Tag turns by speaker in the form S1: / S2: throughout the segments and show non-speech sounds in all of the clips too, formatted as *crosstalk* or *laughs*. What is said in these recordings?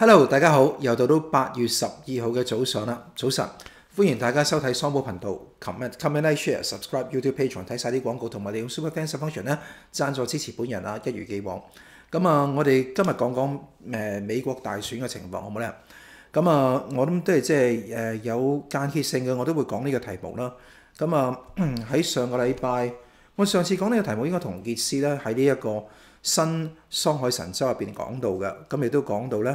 S1: Hello，大家好，又到到八月十二号嘅早上啦，早晨，欢迎大家收睇桑宝频道。Comment，comment，like，share，subscribe，YouTube，patron，睇晒啲广告，同埋你用 s u p e r f a n s f u n c t i o n 咧赞助支持本人啊，一如既往。咁啊，我哋今日讲讲诶美国大选嘅情况，好唔好咧？咁啊，我谂都系即系诶有间歇性嘅，我都会讲呢个题目啦。咁啊 *clears throat* 喺上个礼拜，我上次讲呢个题目，应该同杰斯咧喺呢一个新桑海神州入边讲到嘅，咁亦都讲到咧。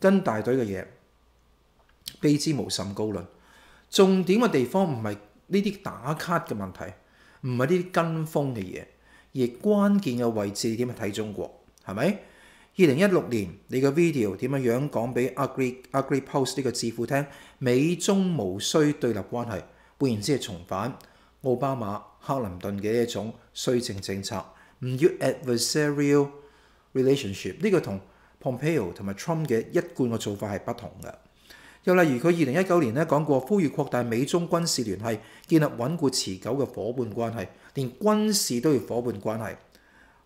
S1: 跟大隊嘅嘢，卑之無甚高論。重點嘅地方唔係呢啲打卡嘅問題，唔係呢啲跟風嘅嘢，而關鍵嘅位置點睇中國係咪？二零一六年你嘅 video 點樣樣講俾 Agree Agree Post 呢個智庫聽？美中無需對立關係，換言之係重返奧巴馬、克林頓嘅一種衰政政策，唔要 Adversarial Relationship 呢個同。Pompeo 同埋 Trump 嘅一貫嘅做法係不同嘅。又例如佢二零一九年咧講過，呼籲擴大美中軍事聯繫，建立穩固持久嘅伙伴關係，連軍事都要伙伴關係。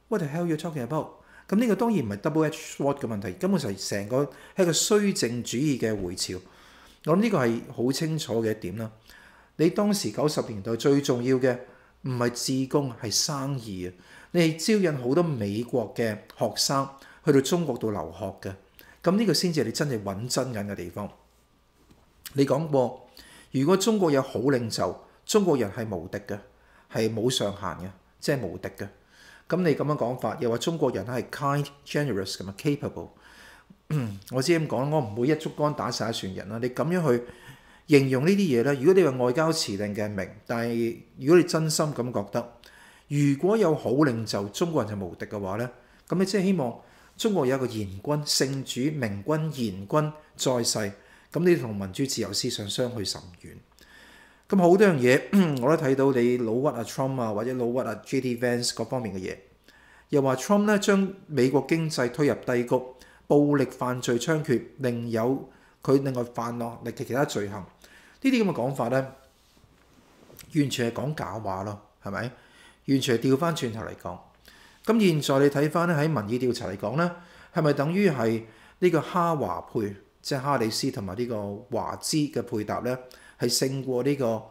S1: What the hell you talking about？咁呢個當然唔係 Double H w a t 嘅問題，根本就係成個係一個衰政主義嘅回潮。我諗呢個係好清楚嘅一點啦。你當時九十年代最重要嘅唔係自供係生意啊，你係招引好多美國嘅學生。去到中國度留學嘅，咁呢個先至係你真正揾真印嘅地方。你講過，如果中國有好領袖，中國人係無敵嘅，係冇上限嘅，即係無敵嘅。咁你咁樣講法，又話中國人係 kind、generous 咁啊，capable。*clears throat* 我知咁講，我唔會一竹竿打曬船人啦。你咁樣去形容呢啲嘢咧，如果你話外交辭令嘅明，但係如果你真心咁覺得，如果有好領袖，中國人就無敵嘅話咧，咁你即係希望。中國有一個賢君、聖主、明君、賢君在世，咁你同民主自由思想相去甚遠。咁好多樣嘢 *clears throat* 我都睇到，你老屈阿 Trump 啊，或者老屈啊 J.D.Vance 嗰方面嘅嘢，又話 Trump 咧將美國經濟推入低谷、暴力犯罪猖獗，另有佢另外犯案及其他罪行。呢啲咁嘅講法咧，完全係講假話咯，係咪？完全係調翻轉頭嚟講。咁現在你睇翻咧，喺民意調查嚟講咧，係咪等於係呢個哈華配，即係哈里斯同埋呢個華茲嘅配搭咧，係勝過呢個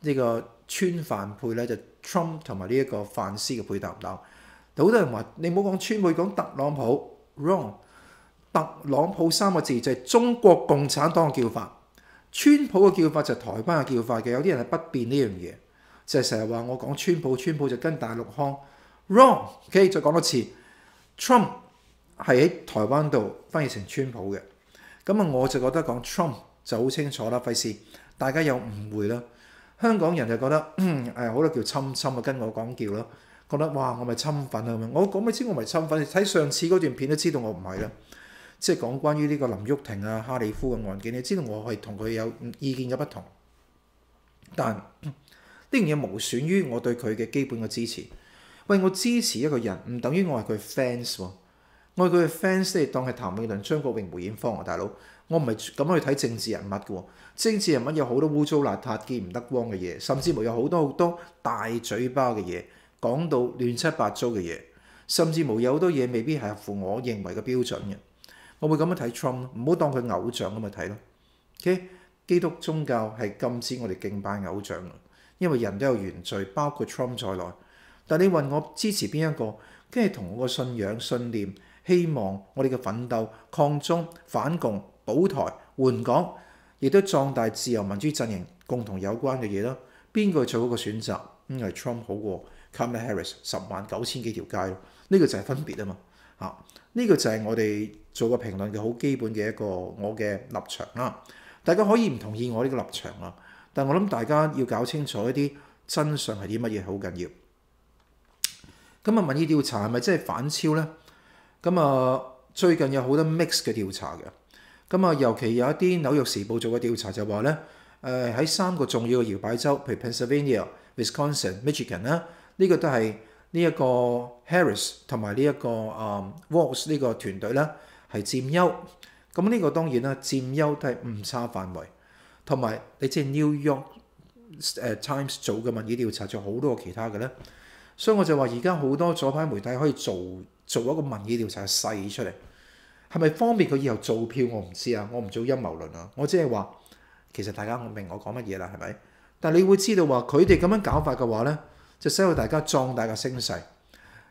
S1: 呢個川泛配咧，就 Trump 同埋呢一個泛斯嘅配搭唔好多人話你唔好講川配，講特朗普 wrong。特朗普三個字就係中國共產黨嘅叫法，川普嘅叫法就係台灣嘅叫法嘅。有啲人係不變呢樣嘢，就係成日話我講川普，川普就跟大陸腔。Wrong，OK，再講多次，Trump 係喺台灣度，翻譯成川普嘅。咁啊，我就覺得講 Trump 就好清楚啦，費事大家有誤會啦。香港人就覺得誒好多叫侵侵啊，跟我講叫啦，覺得哇我咪侵犯啊咁樣。我講咩知我咪侵犯。你睇上次嗰段片都知道我唔係啦，即係講關於呢個林玉婷啊、哈里夫嘅案件，你知道我係同佢有意見嘅不同，但呢樣嘢無損於我對佢嘅基本嘅支持。我支持一個人唔等於我係佢 fans，係佢 fans 即當係譚詠麟、張國榮、梅艷芳啊，大佬，我唔係咁去睇政治人物嘅喎。政治人物有好多污糟邋遢、見唔得光嘅嘢，甚至無有好多好多大嘴巴嘅嘢，講到亂七八糟嘅嘢，甚至無有好多嘢未必係合乎我認為嘅標準嘅。我會咁樣睇 Trump 唔好當佢偶像咁去睇咯。O.K.，基督宗教係禁止我哋敬拜偶像因為人都有原罪，包括 Trump 在內。但你問我支持邊一個，跟住同我個信仰、信念、希望，我哋嘅奮鬥、抗中、反共、保台、換港，亦都壯大自由民主陣營，共同有關嘅嘢啦。邊個做一個選擇？咁係 Trump 好過 Kamala Harris 十萬九千幾條街咯。呢個就係分別啊嘛。啊，呢個就係我哋做個評論嘅好基本嘅一個我嘅立場啦。大家可以唔同意我呢個立場啊，但我諗大家要搞清楚一啲真相係啲乜嘢，好緊要。咁啊，民意調查係咪真係反超咧？咁啊，最近有好多 mix 嘅調查嘅。咁啊，尤其有一啲紐約時報做嘅調查就話咧，誒喺三個重要嘅搖擺州，譬如 Pennsylvania、Wisconsin、Michigan 啦，呢個都係呢一個 Harris 同埋呢一個啊 Walsh 呢個團隊咧係佔優。咁呢個當然啦，佔優都係誤差範圍。同埋你即係 New York Times 做嘅民意調查，仲好多其他嘅咧。所以我就話，而家好多左派媒體可以做做一個民意調查，勢出嚟，係咪方便佢以後做票？我唔知啊，我唔做陰謀論啊，我只係話，其實大家我明我講乜嘢啦，係咪？但你會知道話，佢哋咁樣搞法嘅話咧，就使到大家壯大嘅聲勢。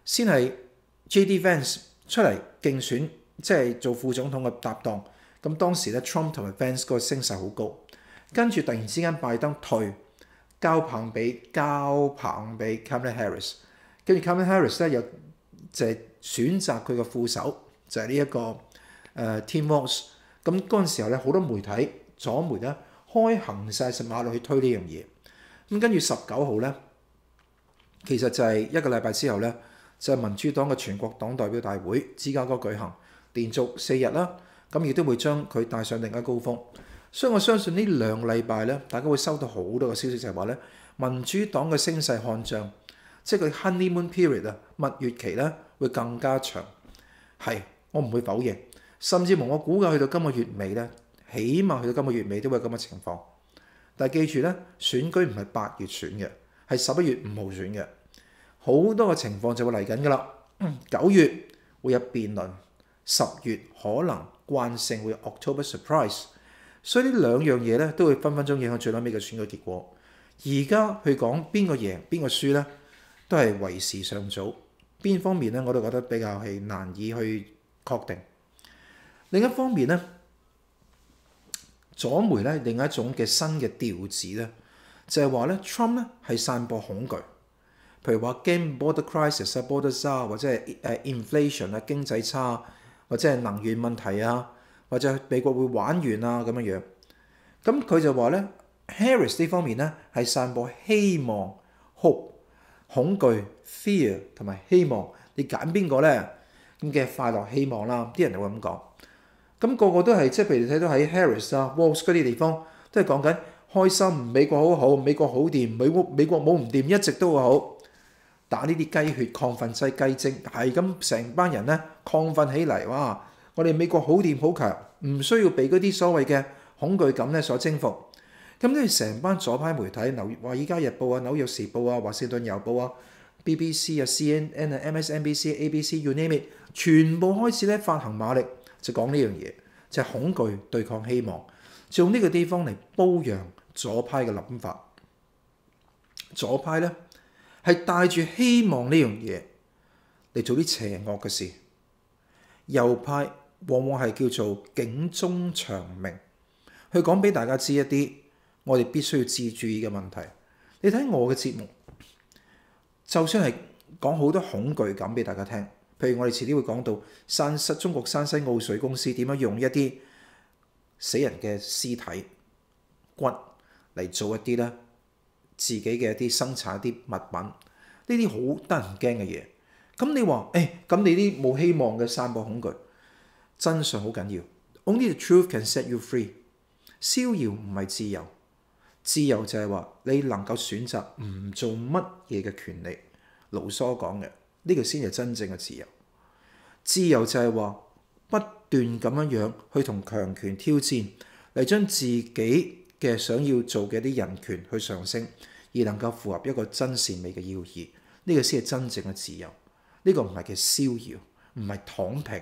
S1: 先係 J.D.Vance 出嚟競選，即係做副總統嘅搭檔。咁當時咧，Trump 同埋 Vance 個聲勢好高，跟住突然之間拜登退。交棒俾交棒俾 Cameron Harris，跟住 Cameron Harris 咧又就係選擇佢嘅副手，就係呢一個誒 Team w a l s 咁嗰陣時候咧，好多媒體左媒咧開行晒十馬路去推呢樣嘢。咁跟住十九號咧，其實就係一個禮拜之後咧，就係民主黨嘅全國黨代表大會芝加哥舉行，連續四日啦，咁亦都會將佢帶上另一高峰。所以我相信呢兩禮拜咧，大家會收到好多個消息，就係話咧民主黨嘅聲勢看漲，即係佢 honeymoon period 啊蜜月期咧會更加長，係我唔會否認，甚至乎我估計去到今個月尾咧，起碼去到今個月尾都會咁嘅情況。但係記住咧，選舉唔係八月選嘅，係十一月五號選嘅，好多個情況就會嚟緊㗎啦。*clears throat* 九月會有辯論，十月可能慣性會 October surprise。所以呢兩樣嘢咧，都會分分鐘影響最尾尾嘅選舉結果。而家去講邊個贏、邊個輸咧，都係為時尚早。邊方面咧，我都覺得比較係難以去確定。另一方面咧，左媒咧另一種嘅新嘅調子咧，就係話咧 Trump 咧係散播恐懼，譬如話 game border crisis 啊、border 差或者係誒 inflation 啊、經濟差或者係能源問題啊。或者美國會玩完啊咁樣樣，咁佢就話咧，Harris 呢方面咧係散播希望、hope、恐懼、fear 同埋希望，你揀邊個咧咁嘅快樂希望啦，啲人就會咁講。咁個個都係即係譬如睇到喺 Harris 啊、Walls 嗰啲地方都係講緊開心，美國好好，美國好掂，美美國冇唔掂，一直都好打呢啲雞血抗憤劑雞精，係咁成班人咧抗憤起嚟哇！我哋美國好掂好強，唔需要被嗰啲所謂嘅恐懼感咧所征服。咁住成班左派媒體，紐話依家日報啊、紐約時報啊、華盛頓郵報啊、BBC 啊、CNN 啊、MSNBC、ABC、u n i m i i 全部開始咧發行馬力，就講呢樣嘢，就恐懼對抗希望，就用呢個地方嚟煲揚左派嘅諗法。左派咧係帶住希望呢樣嘢嚟做啲邪惡嘅事，右派。往往係叫做警鐘長鳴，去講俾大家知一啲我哋必須要自注意嘅問題。你睇我嘅節目，就算係講好多恐懼感俾大家聽，譬如我哋遲啲會講到山西中國山西澳水公司點樣用一啲死人嘅屍體骨嚟做一啲咧自己嘅一啲生產一啲物品，呢啲好得人驚嘅嘢。咁你話，誒咁你啲冇希望嘅散布恐懼。真相好緊要，only the truth can set you free。逍遙唔係自由，自由就係話你能夠選擇唔做乜嘢嘅權利。卢梭講嘅呢個先係真正嘅自由。自由就係話不斷咁樣樣去同強權挑戰，嚟將自己嘅想要做嘅啲人權去上升，而能夠符合一個真善美嘅要義，呢個先係真正嘅自由。呢個唔係嘅逍遙，唔係躺平。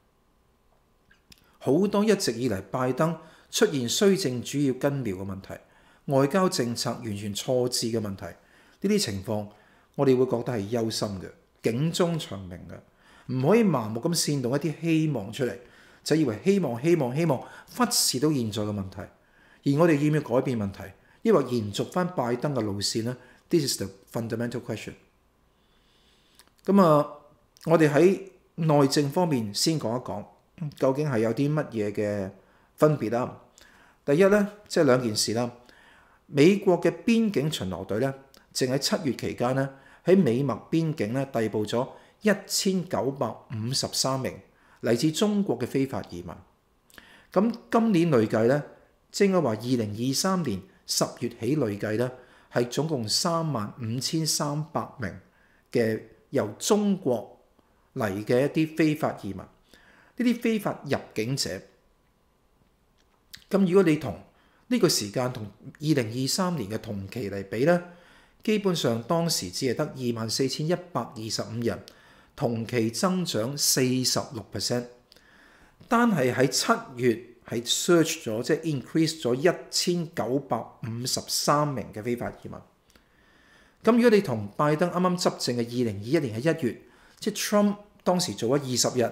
S1: 好多一直以嚟，拜登出現衰政主要根苗嘅問題，外交政策完全錯置嘅問題，呢啲情況我哋會覺得係憂心嘅，警鐘長鳴嘅，唔可以盲目咁煽動一啲希望出嚟，就以為希望希望希望忽視到現在嘅問題。而我哋要唔要改變問題，抑或延續翻拜登嘅路線呢 t h i s is the fundamental question。咁啊，我哋喺內政方面先講一講。究竟係有啲乜嘢嘅分別啦？第一咧，即係兩件事啦。美國嘅邊境巡邏隊咧，淨係七月期間咧，喺美墨邊境咧逮捕咗一千九百五十三名嚟自中國嘅非法移民。咁今年累計咧，即係話二零二三年十月起累計咧，係總共三萬五千三百名嘅由中國嚟嘅一啲非法移民。呢啲非法入境者，咁如果你同呢個時間同二零二三年嘅同期嚟比咧，基本上當時只係得二萬四千一百二十五人，同期增長四十六 percent，單係喺七月係 search 咗，即系 increase 咗一千九百五十三名嘅非法移民。咁如果你同拜登啱啱執政嘅二零二一年嘅一月，即系 Trump 當時做咗二十日。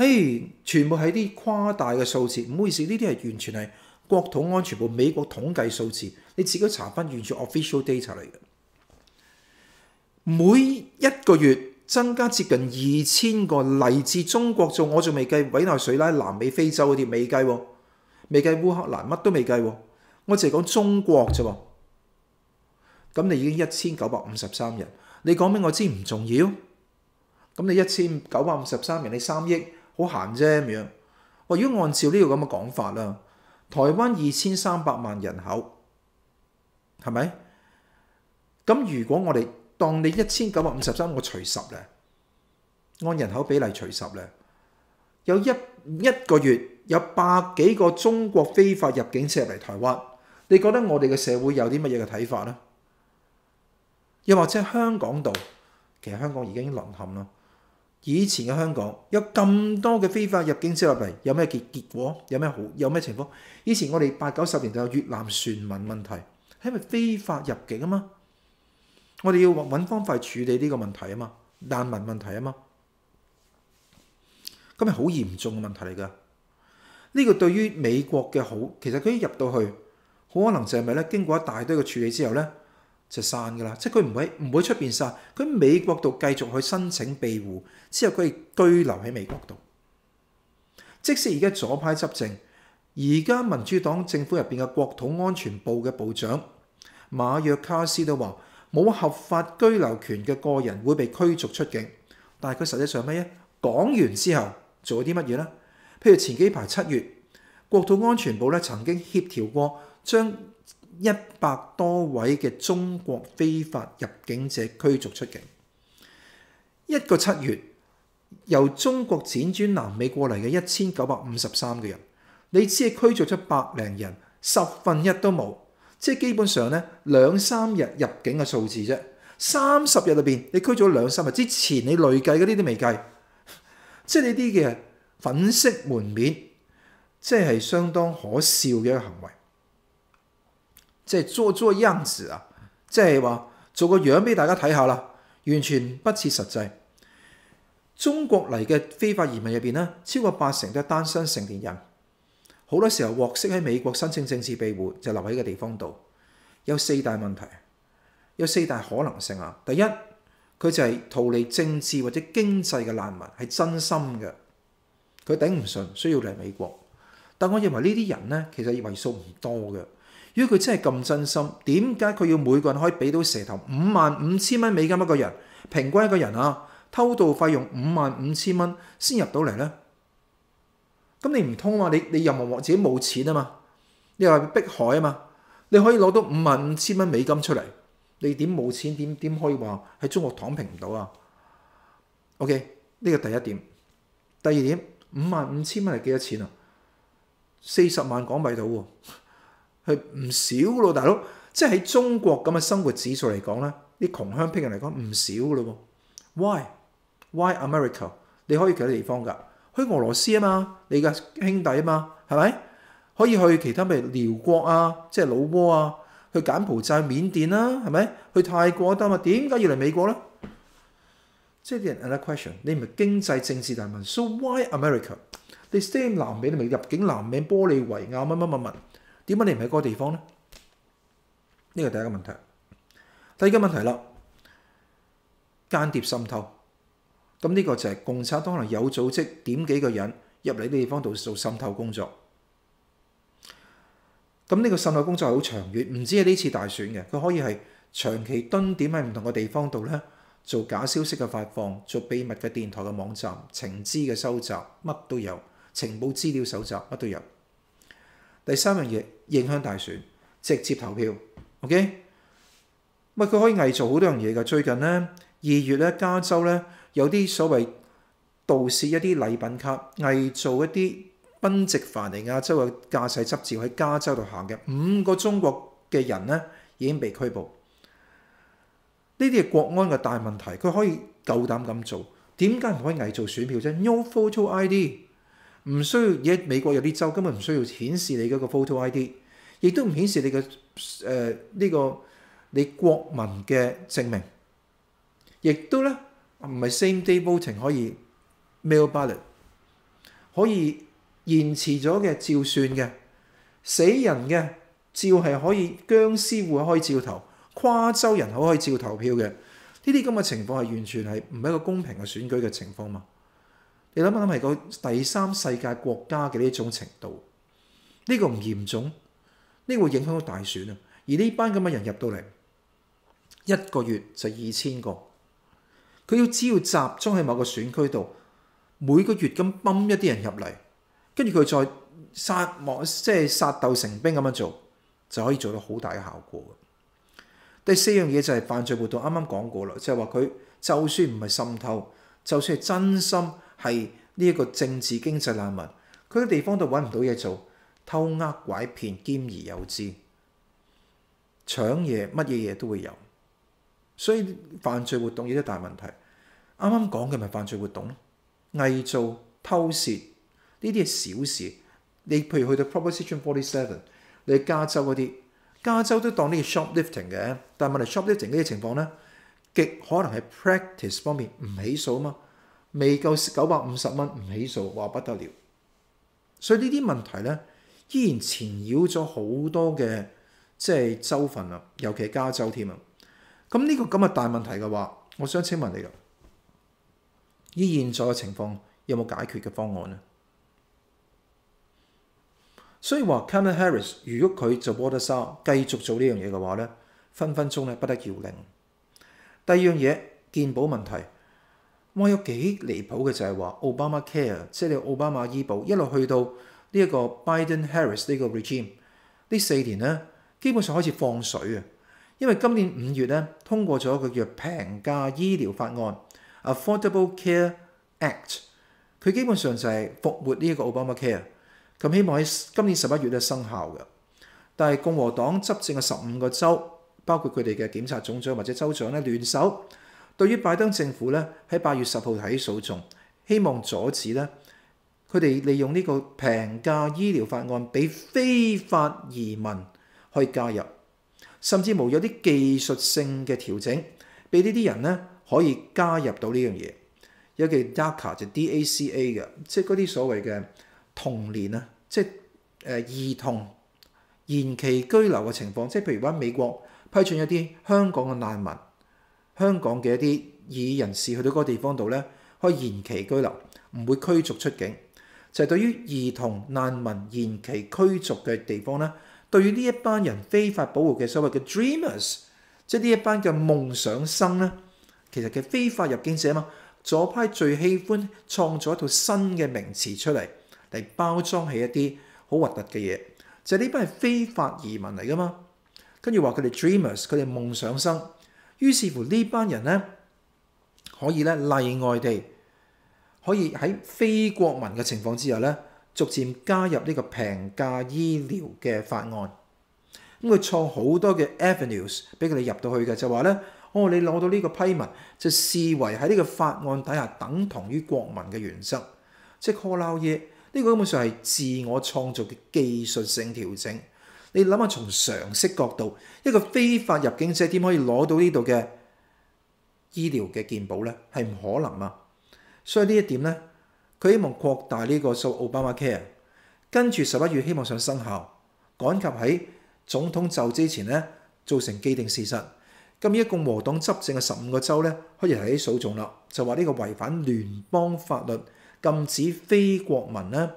S1: 嘿，全部係啲夸大嘅數字，唔好意思，呢啲係完全係國土安全部美國統計數字，你自己查翻完全 official data 嚟嘅。每一個月增加接近二千個嚟自中國做，我仲未計委內瑞拉、南美、非洲嗰啲未計，未計烏克蘭乜都未計，我淨係講中國啫。咁你已經一千九百五十三人，你講俾我知唔重要？咁你一千九百五十三人，你三億？好閒啫咁樣，我如果按照呢個咁嘅講法啦，台灣二千三百万人口，係咪？咁如果我哋當你一千九百五十三，我除十咧，按人口比例除十咧，有一一個月有百幾個中國非法入境者嚟台灣，你覺得我哋嘅社會有啲乜嘢嘅睇法咧？又或者香港度，其實香港已經淪陷啦。以前嘅香港有咁多嘅非法入境之入嚟，有咩结结果？有咩好？有咩情況？以前我哋八九十年代越南船民問題，係咪非法入境啊？嘛，我哋要揾方法處理呢個問題啊？嘛，難民問題啊？嘛，咁系好嚴重嘅問題嚟噶。呢個對於美國嘅好，其實佢一入到去，好可能就係咪咧經過一大堆嘅處理之後咧？就散㗎啦，即係佢唔會唔會出邊散，佢美國度繼續去申請庇護，之後佢係居留喺美國度。即使而家左派執政，而家民主黨政府入邊嘅國土安全部嘅部長馬約卡斯都話，冇合法居留權嘅個人會被驅逐出境，但係佢實際上乜嘢？講完之後做咗啲乜嘢咧？譬如前幾排七月，國土安全部咧曾經協調過將。一百多位嘅中國非法入境者驅逐出境，一個七月由中國輾轉南美過嚟嘅一千九百五十三個人，你只係驅逐出百零人，十分一都冇，即係基本上咧兩三日入境嘅數字啫。三十日裏面，你驅咗兩三日，之前你累計嗰啲都未計，即係呢啲嘅粉色門面，即係相當可笑嘅一個行為。即係做做样子啊！即係話做個樣俾大家睇下啦，完全不切實際。中國嚟嘅非法移民入边咧，超過八成都係單身成年人，好多時候獲釋喺美國申請政治庇護就留喺個地方度。有四大問題，有四大可能性啊！第一，佢就係逃離政治或者經濟嘅難民，係真心嘅，佢頂唔順需要嚟美國。但我認為呢啲人咧，其實为數唔多嘅。如果佢真係咁真心，點解佢要每個人可以俾到蛇頭五萬五千蚊美金一個人？平均一個人啊，偷渡費用五萬五千蚊先入到嚟呢？咁你唔通啊？你你又何自己冇錢啊嘛？你又話逼海啊嘛？你可以攞到五萬五千蚊美金出嚟，你點冇錢點點可以話喺中國躺平唔到啊？OK，呢個第一點。第二點，五萬五千蚊係幾多錢啊？四十萬港幣到喎。佢唔少咯，大佬！即係喺中國咁嘅生活指數嚟講咧，啲窮鄉僻人嚟講唔少噶咯。Why? Why America？你可以其他地方㗎，去俄羅斯啊嘛，你嘅兄弟啊嘛，係咪？可以去其他譬如遼國啊，即係老撾啊，去柬埔寨、緬甸啦，係咪？去泰國得嘛？點解要嚟美國咧？即係啲 another question。你唔係經濟、政治大民，so why America？你 s t a y 南美，你咪入境南美，玻利維亞乜乜乜乜。點解你唔喺嗰個地方呢？呢個第一個問題。第二個問題啦，間諜滲透。咁呢個就係共產黨可能有組織點幾個人入嚟呢個地方度做滲透工作。咁呢個滲透工作係好長遠，唔止係呢次大選嘅，佢可以係長期蹲點喺唔同嘅地方度呢，做假消息嘅發放，做秘密嘅電台嘅網站、情資嘅收集，乜都有，情報資料搜集乜都有。第三樣嘢影響大選，直接投票，OK？咪佢可以偽造好多樣嘢噶。最近咧，二月咧，加州咧有啲所謂盜竊一啲禮品卡，偽造一啲賓夕法尼亞州嘅駕駛執照喺加州度行嘅五個中國嘅人咧已經被拘捕。呢啲係國安嘅大問題，佢可以夠膽咁做，點解唔可以偽造選票啫？No photo ID。唔需要嘢，美國有啲州根本唔需要顯示你嗰個 photo ID，亦都唔顯示你嘅誒呢個你國民嘅證明，亦都咧唔係 same day voting 可以 mail ballot 可以延遲咗嘅照算嘅，死人嘅照係可以尸户會以照投，跨州人口可以照投票嘅，呢啲咁嘅情況係完全係唔係一個公平嘅選舉嘅情況嘛？你谂一谂，系个第三世界国家嘅呢种程度，呢个唔严重，呢个影响到大选啊！而呢班咁嘅人入到嚟，一个月就二千个，佢要只要集中喺某个选区度，每个月咁泵一啲人入嚟，跟住佢再杀望即系杀斗成兵咁样做，就可以做到好大嘅效果。第四样嘢就系犯罪活动，啱啱讲过啦，就系话佢就算唔系渗透，就算系真心。係呢一個政治經濟難民，佢喺地方度揾唔到嘢做，偷呃拐騙兼而有之，搶嘢乜嘢嘢都會有，所以犯罪活動有啲大問題。啱啱講嘅咪犯罪活動咯，偽造、偷竊呢啲係小事。你譬如去到 p r o p o s i o n Forty Seven，你加州嗰啲，加州都當呢個 shoplifting 嘅，但問題 shoplifting 呢啲情況咧，極可能係 practice 方面唔起訴啊嘛。未夠九百五十蚊唔起訴，話不得了。所以呢啲問題咧，依然纏繞咗好多嘅，即係州份啊，尤其加州添啊。咁呢個咁嘅大問題嘅話，我想請問你啦，依現在嘅情況有冇解決嘅方案啊？所以話 Kamala Harris 如果佢做 Watergate 繼續做呢樣嘢嘅話咧，分分鐘咧不得要領。第二樣嘢健保問題。哇！有幾離譜嘅就係話奧巴馬 care，即係奧巴馬醫保，一路去到呢一個 Harris 呢個 regime，呢四年咧基本上開始放水啊！因為今年五月咧通過咗一個叫平價醫療法案 Affordable Care Act，佢基本上就係復活呢一個奧巴馬 care，咁希望喺今年十一月咧生效嘅。但係共和黨執政嘅十五個州，包括佢哋嘅檢察總長或者州長咧聯手。對於拜登政府咧，喺八月十號提起訴訟，希望阻止咧佢哋利用呢個平價醫療法案，俾非法移民可以加入，甚至無有啲技術性嘅調整，俾呢啲人咧可以加入到呢樣嘢。尤其 DACA 就 DACA 嘅，即係嗰啲所謂嘅童年啊，即係誒兒童延期居留嘅情況，即係譬如話美國批准一啲香港嘅難民。香港嘅一啲議人士去到嗰個地方度咧，可以延期居留，唔會驅逐出境。就係對於兒童難民延期驅逐嘅地方咧，對於呢一班人非法保護嘅所謂嘅 Dreamers，即係呢一班嘅夢想生咧，其實嘅非法入境者啊嘛，左派最喜歡創造一套新嘅名詞出嚟嚟包裝起一啲好核突嘅嘢，就係呢班係非法移民嚟噶嘛，跟住話佢哋 Dreamers，佢哋夢想生。於是乎呢班人咧可以咧例外地可以喺非國民嘅情況之下咧，逐漸加入呢個平價醫療嘅法案。咁佢創好多嘅 avenues 俾佢哋入到去嘅，就話咧：，哦，你攞到呢個批文，就視為喺呢個法案底下等同於國民嘅原則。即係 call out 嘢，呢個根本上係自我創造嘅技術性調整。你諗下，從常識角度，一個非法入境者點可以攞到呢度嘅醫療嘅健保呢？係唔可能啊！所以呢一點呢，佢希望擴大呢個數奧巴馬 care，跟住十一月希望上生效，趕及喺總統就之前呢，造成既定事實。咁依共和黨執政嘅十五個州呢，開始提起訴訟啦，就話呢個違反聯邦法律，禁止非國民呢，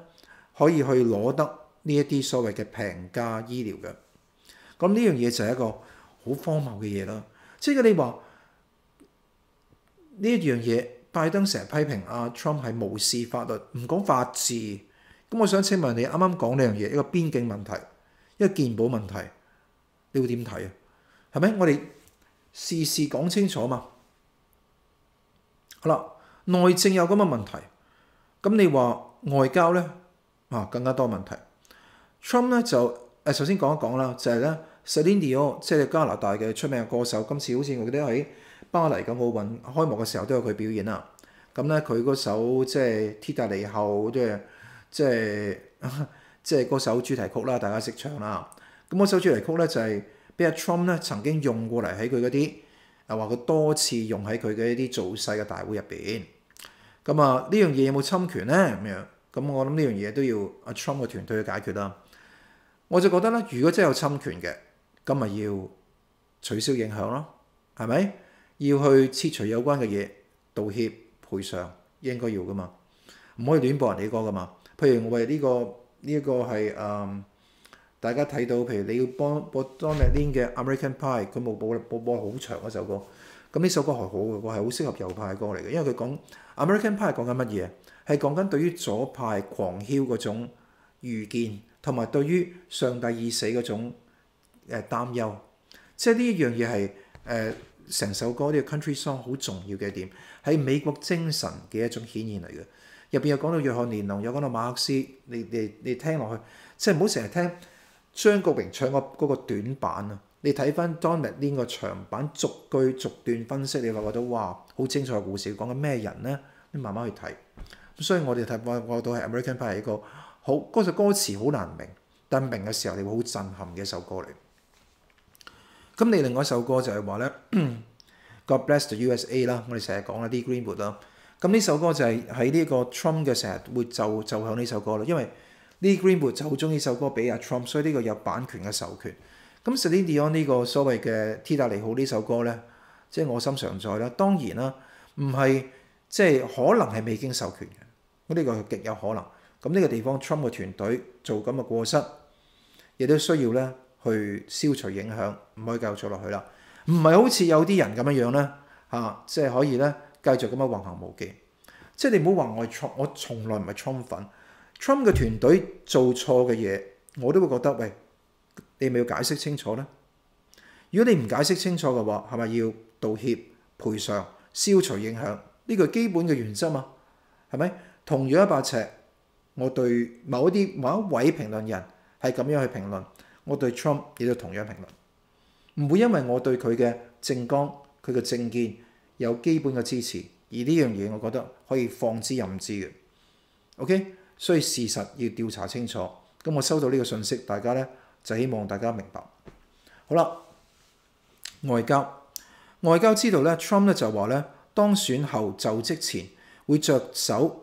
S1: 可以去攞得。呢一啲所謂嘅平價醫療嘅，咁呢樣嘢就係一個好荒謬嘅嘢啦。即係你話呢一樣嘢，拜登成日批評阿 Trump 係無視法律、唔講法治。咁我想請問你，啱啱講呢樣嘢，一個邊境問題，一個健保問題，你會點睇啊？係咪？我哋事事講清楚嘛。好啦，內政有咁嘅問題，咁你話外交咧啊，更加多問題。Trump 咧就誒，首先講一講啦，就係咧 c e l e n 即係加拿大嘅出名歌手。今次好似我記得喺巴黎咁奧運開幕嘅時候都有佢表演啦。咁咧佢嗰首即係《鐵達尼號》即係即係 *laughs* 即係嗰首主題曲啦，大家識唱啦。咁嗰首主題曲咧就係 b 阿 Trump 咧曾經用過嚟喺佢嗰啲啊，話佢多次用喺佢嘅一啲造勢嘅大會入邊。咁啊，呢樣嘢有冇侵權咧？咁樣咁我諗呢樣嘢都要阿 Trump 個團隊去解決啦。我就覺得咧，如果真係有侵權嘅，咁咪要取消影響咯，係咪？要去撤除有關嘅嘢，道歉賠償應該要噶嘛？唔可以亂播人哋歌噶嘛？譬如我係呢個呢一個係誒，大家睇到譬如你要播 d o n a i n 嘅 American Pie，佢冇播播好長嗰首歌，咁呢首歌係好嘅我係好適合右派歌嚟嘅，因為佢講 American Pie 講緊乜嘢？係講緊對於左派狂囂嗰種預見。同埋對於上帝已死嗰種誒擔憂，即係呢一樣嘢係誒成首歌呢個 country song 好重要嘅一點，喺美國精神嘅一種顯現嚟嘅。入邊又講到約翰尼龍，又講到馬克思，你你你聽落去，即係唔好成日聽張國榮唱個嗰個短版啊！你睇翻 Donny Lien 個長版，逐句逐段分析，你會覺得哇，好精彩嘅故事。講緊咩人咧？你慢慢去睇。咁所以我哋睇我我到係 American 派一個。好嗰首歌詞好難明，但明嘅時候你會好震撼嘅一首歌嚟。咁你另外一首歌就係話咧，God Bless the USA 啦，我哋成日講啦，啲 Greenwood 啦。咁呢首歌就係喺呢個 Trump 嘅成日會奏就響呢首歌啦，因為呢 Greenwood 就好中呢首歌俾阿 Trump，所以呢個有版權嘅授權。咁 s e l i n d i o n 呢個所謂嘅《t 達尼好》呢首歌咧，即係我心常在啦，當然啦，唔係即係可能係未經授權嘅，我呢個極有可能。咁呢個地方，Trump 嘅團隊做咁嘅過失，亦都需要咧去消除影響，唔可以繼續落去啦。唔係好似有啲人咁樣樣咧嚇，即係可以咧繼續咁樣橫行無忌。即係你唔好話我錯，我從來唔係 Trump 粉。Trump 嘅團隊做錯嘅嘢，我都會覺得喂，你咪要解釋清楚咧。如果你唔解釋清楚嘅話，係咪要道歉、賠償、消除影響？呢個係基本嘅原則嘛，係咪同樣一百尺？我對某一啲某一位評論人係咁樣去評論，我對 Trump 亦都同樣評論，唔會因為我對佢嘅政綱、佢嘅政見有基本嘅支持，而呢樣嘢我覺得可以放之任之嘅。OK，所以事實要調查清楚。咁我收到呢個信息，大家咧就希望大家明白。好啦，外交，外交知道咧，Trump 呢就話咧，當選後就職前會着手。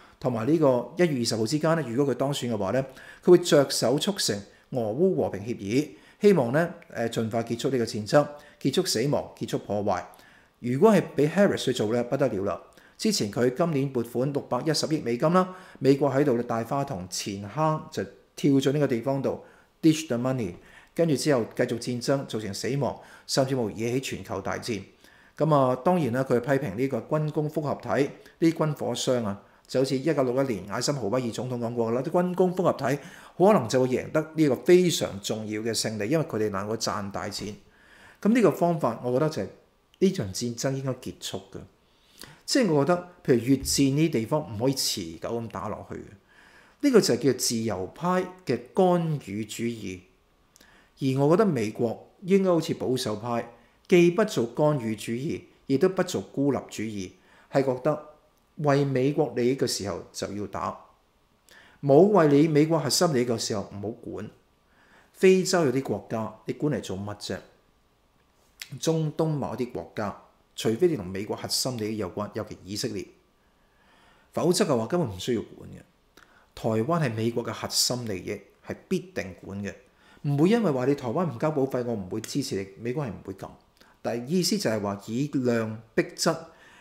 S1: 同埋呢個一月二十號之間咧，如果佢當選嘅話咧，佢會着手促成俄烏和平協議，希望咧誒盡快結束呢個戰爭，結束死亡，結束破壞。如果係俾 Harris 去做咧，不得了啦！之前佢今年撥款六百一十億美金啦，美國喺度大花同前坑就跳咗呢個地方度 ditch the money，跟住之後繼續戰爭，造成死亡，甚至乎惹起全球大戰。咁啊，當然啦，佢批評呢個軍工複合體、啲軍火商啊。就好似一九六一年艾森豪威爾總統講過啦，啲軍工複合體可能就會贏得呢個非常重要嘅勝利，因為佢哋能夠賺大錢。咁呢個方法，我覺得就係呢場戰爭應該結束嘅。即係我覺得，譬如越戰呢啲地方唔可以持久咁打落去嘅。呢個就係叫自由派嘅干預主義。而我覺得美國應該好似保守派，既不做干預主義，亦都不做孤立主義，係覺得。为美国利益嘅时候就要打，冇为你美国核心利益嘅时候唔好管。非洲有啲国家，你管嚟做乜啫？中东某啲国家，除非你同美国核心利益有关，尤其以色列，否则嘅话根本唔需要管嘅。台湾系美国嘅核心利益，系必定管嘅，唔会因为话你台湾唔交保费，我唔会支持。你。美国系唔会咁，但系意思就系话以量逼质。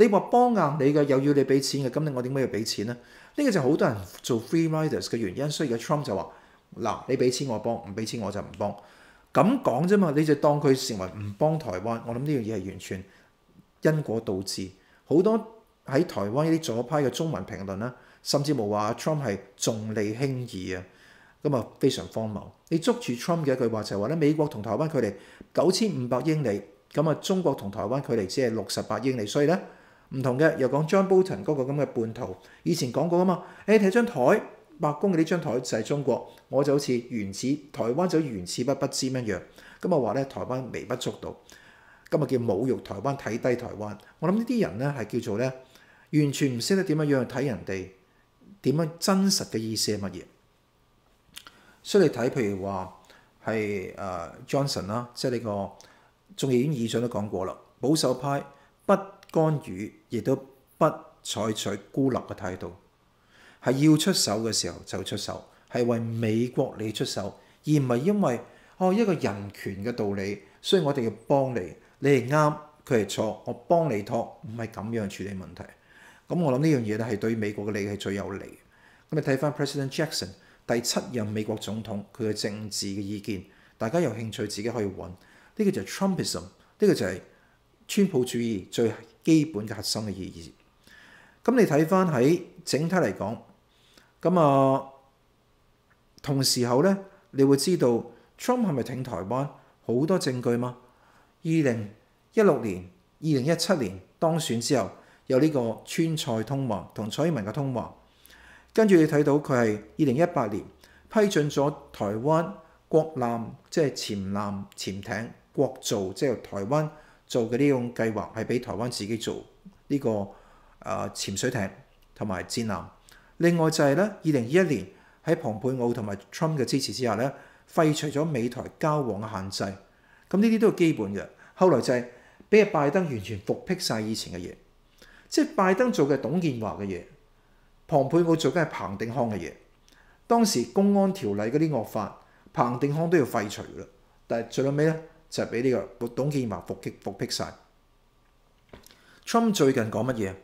S1: 你話幫硬你嘅又要你俾錢嘅，咁你我點解要俾錢呢？呢個就好多人做 f r e e r i d e r s 嘅原因。所以嘅 Trump 就話：嗱，你俾錢我幫，唔俾錢我就唔幫。咁講啫嘛，你就當佢成為唔幫台灣。我諗呢樣嘢係完全因果導致。好多喺台灣呢啲左派嘅中文評論啦，甚至冇話 Trump 係重利輕義啊，咁啊非常荒謬。你捉住 Trump 嘅一句話就係話咧：美國同台灣距離九千五百英里，咁啊中國同台灣距離只係六十八英里，所以咧。唔同嘅，又講 John Bolton 嗰個咁嘅半徒，以前講過噶嘛。誒睇張台，白宮嘅呢張台就係中國，我就好似原始台灣，就好似原始不不沾一樣。咁啊話咧，台灣微不足道，今日叫侮辱台灣，睇低台灣。我諗呢啲人咧係叫做咧，完全唔識得點樣樣去睇人哋，點樣真實嘅意思係乜嘢。所以你睇譬如話係誒 Johnson 啦，即係呢個眾議院議長都講過啦，保守派不。干预，亦都不採取孤立嘅態度，係要出手嘅時候就出手，係為美國你出手，而唔係因為哦一個人權嘅道理，所以我哋要幫你，你係啱，佢係錯，我幫你托，唔係咁樣處理問題。咁我諗呢樣嘢咧係對美國嘅益系最有利。咁你睇翻 President Jackson 第七任美國總統佢嘅政治嘅意見，大家有興趣自己可以揾。呢個就 Trumpism，呢個就係川普主義最。基本嘅核心嘅意義，咁你睇翻喺整體嚟講，咁啊同時候咧，你會知道 Trump 係咪挺台灣？好多證據嘛。二零一六年、二零一七年當選之後，有呢個川菜通話同蔡英文嘅通話，跟住你睇到佢係二零一八年批准咗台灣國艦，即係潛艦潛艇國造，即係台灣。做嘅呢種計劃係俾台灣自己做呢個啊潛水艇同埋戰艦。另外就係咧，二零二一年喺蓬佩奧同埋 Trump 嘅支持之下咧，廢除咗美台交往嘅限制。咁呢啲都係基本嘅。後來就係俾阿拜登完全復辟晒以前嘅嘢，即系拜登做嘅董建華嘅嘢，蓬佩奧做嘅係彭定康嘅嘢。當時公安條例嗰啲惡法，彭定康都要廢除啦。但係最後尾咧。就係俾呢個董建華伏擊伏擊曬。Trump 最近講乜嘢？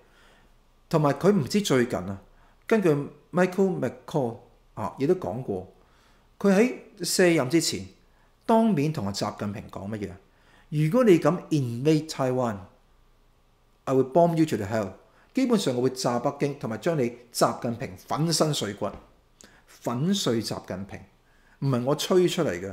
S1: 同埋佢唔知最近啊，根據 Michael McCall 啊，亦都講過，佢喺卸任之前，當面同阿習近平講乜嘢？如果你敢 invade Taiwan，i will bomb you to t h e l l 基本上我會炸北京，同埋將你習近平粉身碎骨、粉碎習近平。唔係我吹出嚟嘅。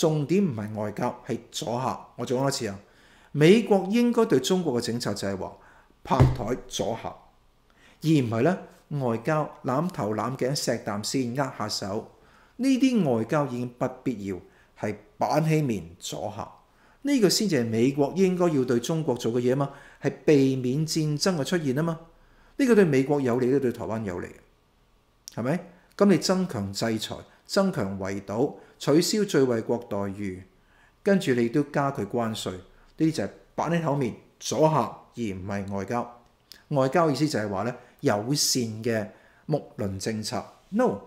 S1: 重點唔係外交，係阻嚇。我再講多次啊，美國應該對中國嘅政策就係話拍台阻嚇，而唔係咧外交攬頭攬頸石啖先握下手。呢啲外交已經不必要，係板起面阻嚇。呢個先至係美國應該要對中國做嘅嘢嘛，係避免戰爭嘅出現啊嘛。呢個對美國有利，都對台灣有利，係咪？咁你增強制裁，增強圍堵。取消最惠國待遇，跟住你都加佢關税，呢啲就係板起口面阻嚇，而唔係外交。外交意思就係話咧友善嘅睦鄰政策。No，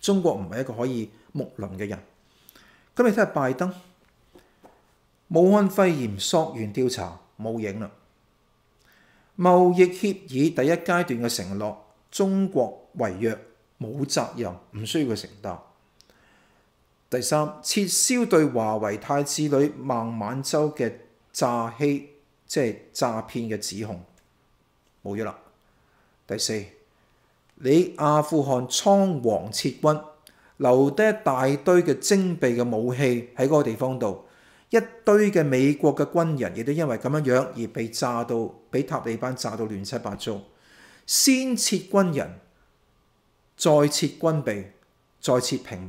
S1: 中國唔係一個可以睦鄰嘅人。今日睇下拜登，武漢肺炎溯源調查冇影啦。貿易協議第一階段嘅承諾，中國違約，冇責任，唔需要佢承擔。第三，撤銷對華為太子女孟晚舟嘅詐欺，即係詐騙嘅指控，冇咗啦。第四，你阿富汗倉皇撤軍，留低一大堆嘅精備嘅武器喺嗰個地方度，一堆嘅美國嘅軍人亦都因為咁樣樣而被炸到，俾塔利班炸到亂七八糟。先撤軍人，再撤軍備，再撤平民。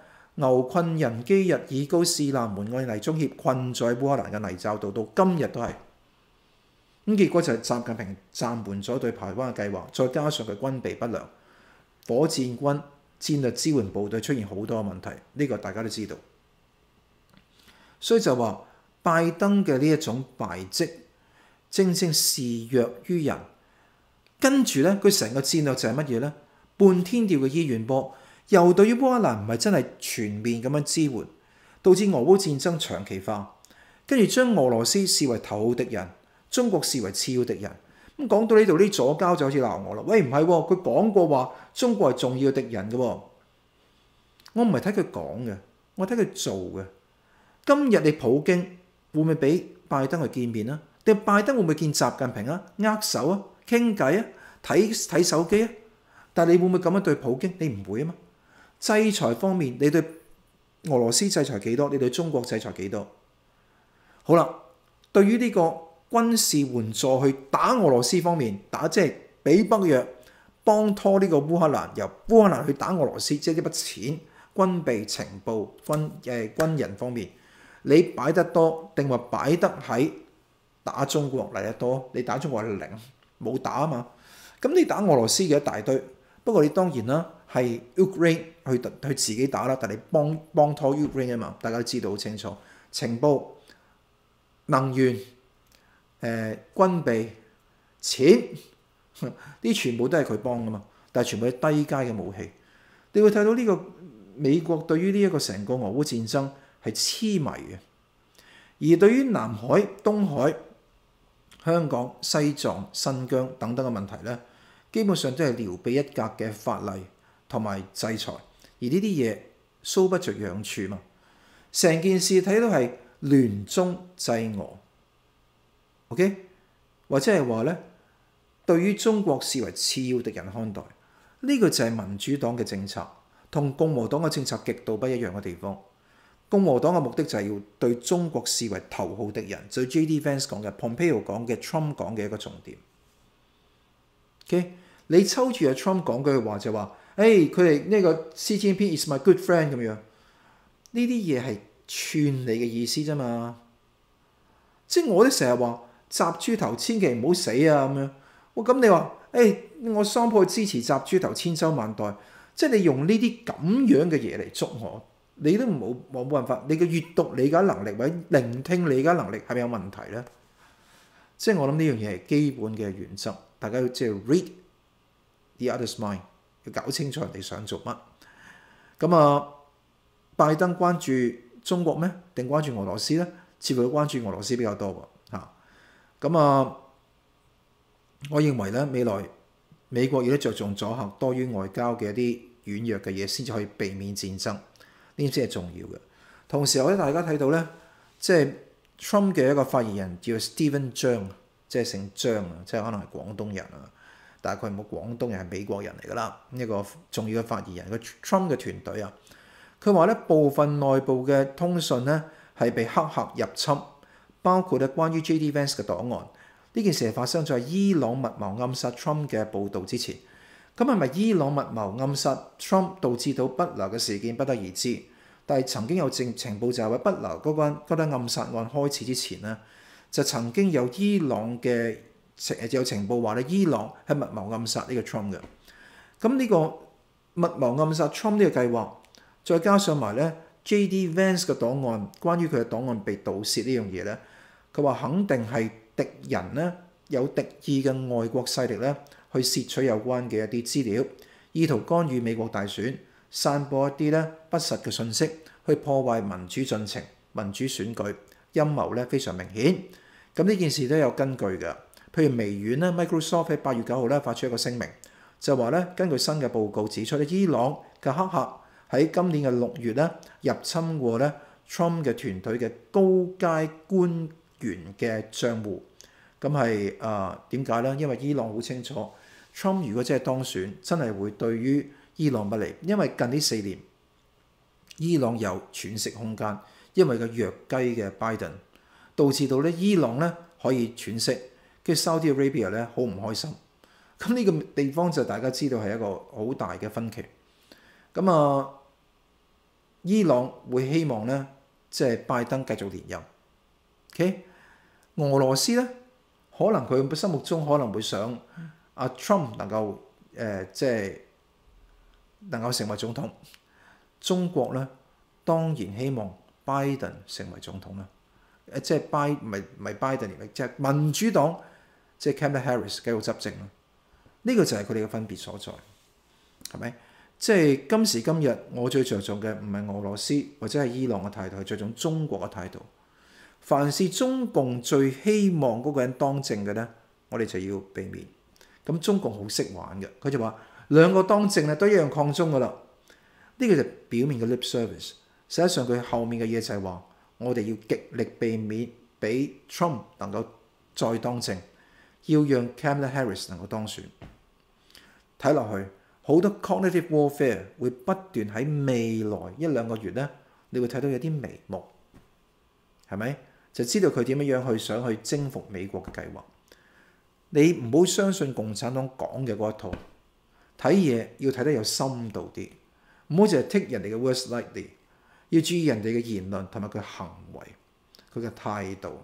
S1: 牛困人機日，以高士南門。愛泥中協困在烏克蘭嘅泥沼度，到今日都係咁。結果就係習近平暫缓咗對台灣嘅計劃，再加上佢軍備不良、火箭軍戰略支援部隊出現好多問題，呢個大家都知道。所以就話拜登嘅呢一種敗绩，正正是弱於人。跟住咧，佢成個戰略就係乜嘢咧？半天掉嘅醫院波。又對於烏克蘭唔係真係全面咁樣支援，導致俄烏戰爭長期化，跟住將俄羅斯視為頭號敵人，中國視為次要敵人。咁講到呢度，啲左交就好似鬧我啦。喂，唔係，佢講過話中國係重要敵人嘅。我唔係睇佢講嘅，我睇佢做嘅。今日你普京會唔會俾拜登去見面啊？定拜登會唔會見習近平啊？握手啊？傾偈啊？睇睇手機啊？但你會唔會咁樣對普京？你唔會啊嘛？制裁方面，你對俄羅斯制裁幾多？你對中國制裁幾多？好啦，對於呢個軍事援助去打俄羅斯方面，打即係俾北約幫拖呢個烏克蘭，由烏克蘭去打俄羅斯，即係呢筆錢、軍備、情報、軍誒军人方面，你擺得多定話擺得喺打中國嚟得多？你打中國係零，冇打啊嘛。咁你打俄羅斯嘅一大堆，不過你當然啦。係 Ukraine 去去自己打啦，但係你幫幫拖 Ukraine 啊嘛，大家都知道好清楚。情報、能源、誒軍備、錢，啲 *laughs* 全部都係佢幫噶嘛，但係全部係低階嘅武器。你會睇到呢個美國對於呢一個成個俄烏戰爭係痴迷嘅，而對於南海、東海、香港、西藏、新疆等等嘅問題咧，基本上都係撩避一格嘅法例。同埋制裁，而呢啲嘢蘇不着養處嘛，成件事睇到係亂中制俄，OK，或者係話咧，對於中國視為次要敵人看待，呢個就係民主黨嘅政策，同共和黨嘅政策極度不一樣嘅地方。共和黨嘅目的就係要對中國視為頭號敵人，就 J D Fans 講嘅，Pompeo 講嘅，Trump 講嘅一個重點。OK，你抽住阿 Trump 講句話就話。誒，佢哋呢個 C T P is my good friend 咁樣，呢啲嘢係串你嘅意思啫嘛。即係我都成日話集豬頭千祈唔好死啊咁樣。我咁你話誒，我 s u 支持集豬頭千秋萬代。即係你用呢啲咁樣嘅嘢嚟捉我，你都冇冇辦法。你嘅閱讀理解能力或者聆聽理解能力係咪有問題咧？即係我諗呢樣嘢係基本嘅原則，大家要即係 read the other's mind。要搞清楚人哋想做乜，咁啊，拜登關注中國咩？定關注俄羅斯咧？似乎關注俄羅斯比較多喎，嚇！咁啊，我認為咧，未來美國要着重阻嚇多於外交嘅一啲軟弱嘅嘢，先至可以避免戰爭，呢啲先係重要嘅。同時，我咧大家睇到咧，即係 Trump 嘅一個發言人叫 Stephen g 即係姓張啊，即係可能係廣東人啊。大概冇廣東人係美國人嚟㗎啦，呢個重要嘅發言人個 Trump 嘅團隊啊，佢話咧部分內部嘅通訊咧係被黑客入侵，包括咧關於 J.D.Vance 嘅檔案。呢件事係發生在伊朗密謀暗殺 Trump 嘅報導之前。咁係咪伊朗密謀暗殺 Trump 導致到不流嘅事件不得而知。但係曾經有證情報就係不流嗰個嗰單暗殺案開始之前咧，就曾經有伊朗嘅。成就有情報話咧，伊朗係密謀暗殺呢個 Trump 嘅。咁呢個密謀暗殺 Trump 呢個計劃，再加上埋咧 J.D.Vance 嘅檔案，關於佢嘅檔案被盜竊呢樣嘢咧，佢話肯定係敵人咧，有敵意嘅外國勢力咧，去竊取有關嘅一啲資料，意圖干預美國大選，散播一啲咧不實嘅信息，去破壞民主進程、民主選舉陰謀咧，非常明顯。咁呢件事都有根據㗎。譬如微軟咧，Microsoft 喺八月九號咧發出一個聲明，就話咧根據新嘅報告指出咧，伊朗嘅黑客喺今年嘅六月咧入侵過咧 Trump 嘅團隊嘅高階官員嘅帳户。咁係啊點解咧？因為伊朗好清楚 Trump 如果真係當選，真係會對於伊朗不利，因為近呢四年伊朗有喘息空間，因為個弱雞嘅拜登導致到咧伊朗咧可以喘息。跟住 Saudi Arabia 咧，好唔開心。咁呢個地方就大家知道係一個好大嘅分歧。咁啊，伊朗會希望咧，即係拜登繼續連任。O.K. 俄羅斯咧，可能佢心目中可能會想阿 Trump 能夠誒，即係能夠成為總統。中國咧，當然希望拜登成為總統啦。誒，即係拜唔係唔係拜登連任，即係民主黨。即係 Kamala Harris 繼續執政咯，呢個就係佢哋嘅分別所在，係咪？即係今時今日，我最着重嘅唔係俄羅斯或者係伊朗嘅態度，係着重中國嘅態度。凡是中共最希望嗰個人當政嘅咧，我哋就要避免。咁中共好識玩嘅，佢就話兩個當政咧都一樣抗中噶啦。呢個就表面嘅 lip service，實際上佢後面嘅嘢就係話我哋要極力避免俾 Trump 能夠再當政。要讓 Camila Harris 能夠當選，睇落去好多 cognitive warfare 會不斷喺未來一兩個月咧，你會睇到有啲眉目，係咪？就知道佢點樣樣去想去征服美國嘅計劃。你唔好相信共產黨講嘅嗰一套，睇嘢要睇得有深度啲，唔好就係 take 人哋嘅 words lightly，要注意人哋嘅言論同埋佢行為、佢嘅態度。